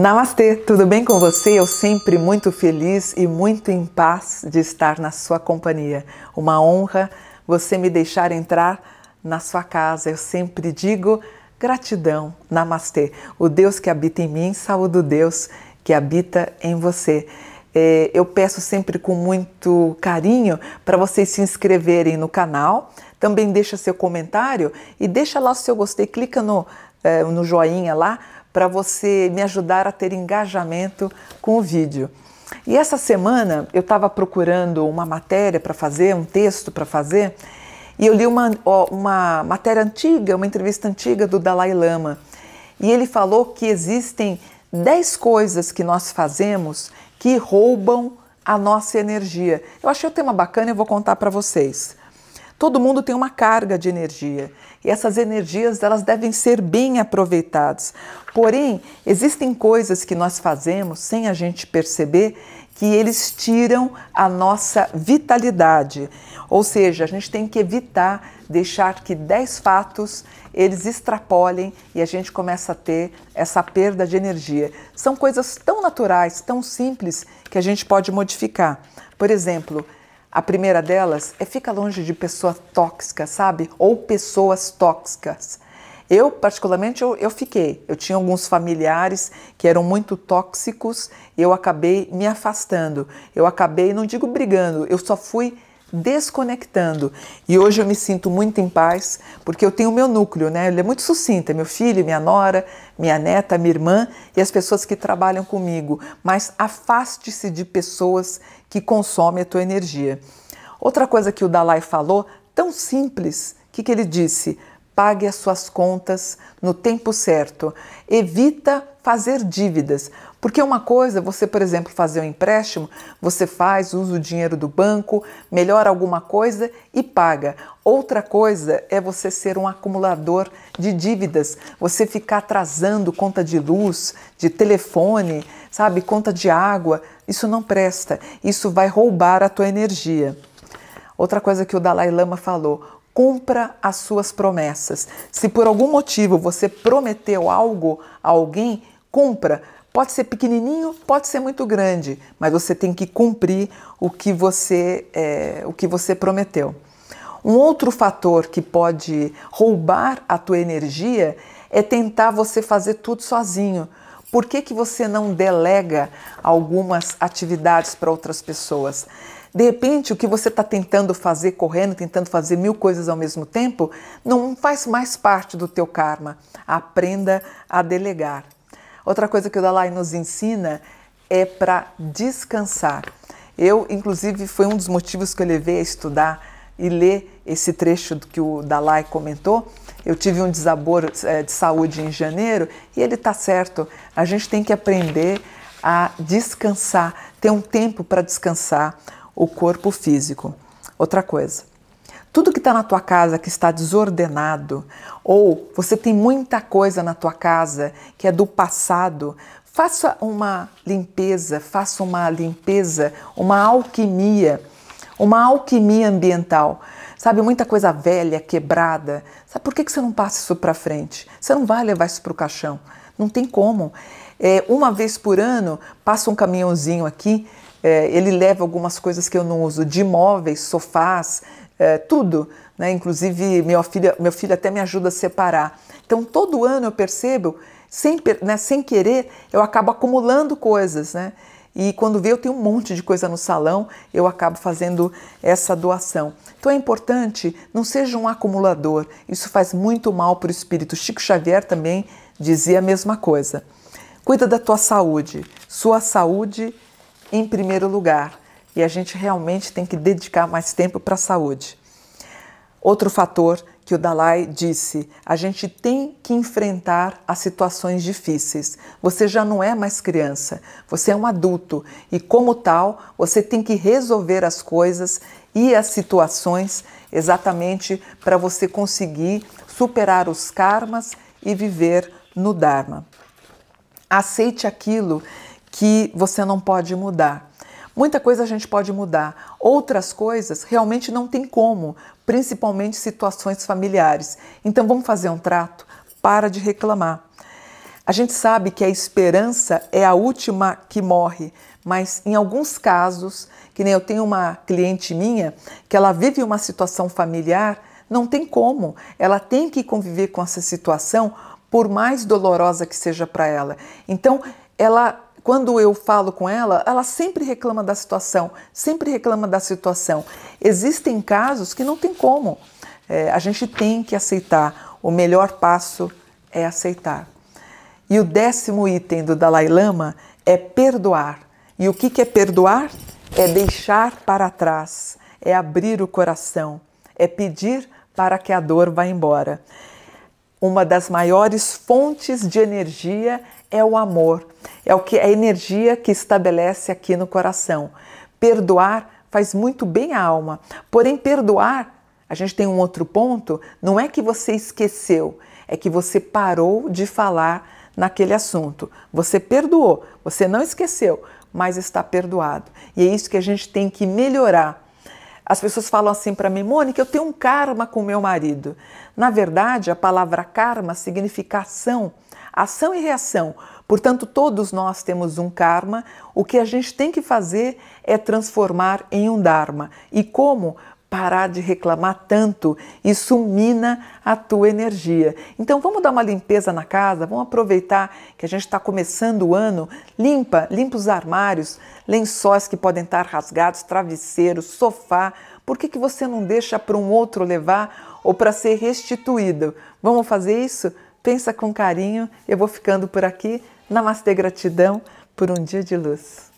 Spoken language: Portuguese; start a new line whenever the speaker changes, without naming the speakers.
Namastê, tudo bem com você? Eu sempre muito feliz e muito em paz de estar na sua companhia. Uma honra você me deixar entrar na sua casa. Eu sempre digo gratidão, namastê. O Deus que habita em mim, saúde o Deus que habita em você. É, eu peço sempre com muito carinho para vocês se inscreverem no canal. Também deixa seu comentário e deixa lá o seu gostei, clica no é, no joinha lá, para você me ajudar a ter engajamento com o vídeo. E essa semana eu estava procurando uma matéria para fazer, um texto para fazer, e eu li uma, uma matéria antiga, uma entrevista antiga do Dalai Lama. E ele falou que existem 10 coisas que nós fazemos que roubam a nossa energia. Eu achei o tema bacana e vou contar para vocês. Todo mundo tem uma carga de energia e essas energias elas devem ser bem aproveitadas. Porém, existem coisas que nós fazemos sem a gente perceber que eles tiram a nossa vitalidade. Ou seja, a gente tem que evitar deixar que 10 fatos eles extrapolem e a gente começa a ter essa perda de energia. São coisas tão naturais, tão simples que a gente pode modificar. Por exemplo, a primeira delas é fica longe de pessoa tóxica, sabe? Ou pessoas tóxicas. Eu, particularmente, eu, eu, fiquei. Eu tinha alguns familiares que eram muito tóxicos e eu acabei me afastando. Eu acabei, não digo brigando, eu só fui desconectando. E hoje eu me sinto muito em paz, porque eu tenho o meu núcleo, né? Ele é muito sucinto, é meu filho, minha nora, minha neta, minha irmã e as pessoas que trabalham comigo. Mas afaste-se de pessoas que consomem a tua energia. Outra coisa que o Dalai falou, tão simples, o que, que ele disse? Pague as suas contas no tempo certo. Evita fazer dívidas. Porque uma coisa, você, por exemplo, fazer um empréstimo, você faz, usa o dinheiro do banco, melhora alguma coisa e paga. Outra coisa é você ser um acumulador de dívidas, você ficar atrasando conta de luz, de telefone, sabe, conta de água. Isso não presta, isso vai roubar a tua energia. Outra coisa que o Dalai Lama falou: cumpra as suas promessas. Se por algum motivo você prometeu algo a alguém, cumpra. Pode ser pequenininho, pode ser muito grande, mas você tem que cumprir o que você, é, o que você prometeu. Um outro fator que pode roubar a tua energia é tentar você fazer tudo sozinho. Por que, que você não delega algumas atividades para outras pessoas? De repente, o que você está tentando fazer correndo, tentando fazer mil coisas ao mesmo tempo, não faz mais parte do teu karma. Aprenda a delegar. Outra coisa que o Dalai nos ensina é para descansar. Eu, inclusive, foi um dos motivos que eu levei a estudar e ler esse trecho que o Dalai comentou. Eu tive um desabor eh, de saúde em janeiro e ele está certo. A gente tem que aprender a descansar, ter um tempo para descansar o corpo físico. Outra coisa, tudo que está na tua casa que está desordenado, ou você tem muita coisa na tua casa que é do passado, faça uma limpeza, faça uma limpeza, uma alquimia, uma alquimia ambiental. Sabe, muita coisa velha, quebrada. Sabe por que, que você não passa isso para frente? Você não vai levar isso para o caixão. Não tem como. É, uma vez por ano passa um caminhãozinho aqui, é, ele leva algumas coisas que eu não uso, de móveis, sofás, é, tudo, né? inclusive meu filho meu filho até me ajuda a separar. Então todo ano eu percebo, sem, né, sem querer, eu acabo acumulando coisas, né? E quando vê eu tenho um monte de coisa no salão, eu acabo fazendo essa doação. Então é importante, não seja um acumulador. Isso faz muito mal para o espírito. Chico Xavier também dizia a mesma coisa. Cuida da tua saúde, sua saúde em primeiro lugar e a gente realmente tem que dedicar mais tempo para a saúde. Outro fator que o Dalai disse: a gente tem que enfrentar as situações difíceis. Você já não é mais criança, você é um adulto e, como tal, você tem que resolver as coisas e as situações exatamente para você conseguir superar os karmas e viver no Dharma. Aceite aquilo que você não pode mudar Muita coisa a gente pode mudar, outras coisas realmente não tem como, principalmente situações familiares. Então vamos fazer um trato? Para de reclamar. A gente sabe que a esperança é a última que morre, mas em alguns casos, que nem eu tenho uma cliente minha que ela vive uma situação familiar, não tem como, ela tem que conviver com essa situação, por mais dolorosa que seja para ela. Então, ela quando eu falo com ela, ela sempre reclama da situação, sempre reclama da situação. Existem casos que não tem como. É, a gente tem que aceitar. O melhor passo é aceitar. E o décimo item do Dalai Lama é perdoar. E o que, que é perdoar? É deixar para trás, é abrir o coração, é pedir para que a dor vá embora uma das maiores fontes de energia é o amor. É o que é a energia que estabelece aqui no coração. Perdoar faz muito bem à alma. Porém, perdoar, a gente tem um outro ponto, não é que você esqueceu, é que você parou de falar naquele assunto. Você perdoou, você não esqueceu, mas está perdoado. E é isso que a gente tem que melhorar as pessoas falam assim para mim, Mônica, eu tenho um karma com meu marido. Na verdade, a palavra karma significa ação, ação e reação. Portanto, todos nós temos um karma. O que a gente tem que fazer é transformar em um dharma. E como? parar de reclamar tanto, isso mina a tua energia. Então vamos dar uma limpeza na casa, vamos aproveitar que a gente está começando o ano, limpa, limpa os armários, lençóis que podem estar rasgados, travesseiros, sofá. Por que, que você não deixa para um outro levar ou para ser restituído? Vamos fazer isso? Pensa com carinho, eu vou ficando por aqui. Namastê, gratidão por um dia de luz.